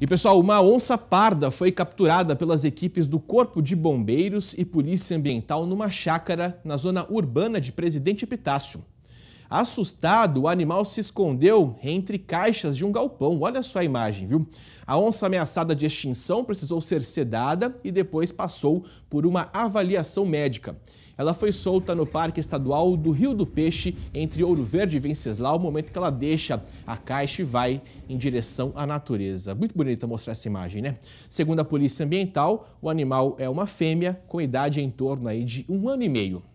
E pessoal, uma onça parda foi capturada pelas equipes do Corpo de Bombeiros e Polícia Ambiental numa chácara na zona urbana de Presidente Epitácio. Assustado, o animal se escondeu entre caixas de um galpão. Olha só a imagem, viu? A onça ameaçada de extinção precisou ser sedada e depois passou por uma avaliação médica. Ela foi solta no Parque Estadual do Rio do Peixe, entre Ouro Verde e Venceslau, o momento que ela deixa a caixa e vai em direção à natureza. Muito bonita mostrar essa imagem, né? Segundo a Polícia Ambiental, o animal é uma fêmea com idade em torno aí de um ano e meio.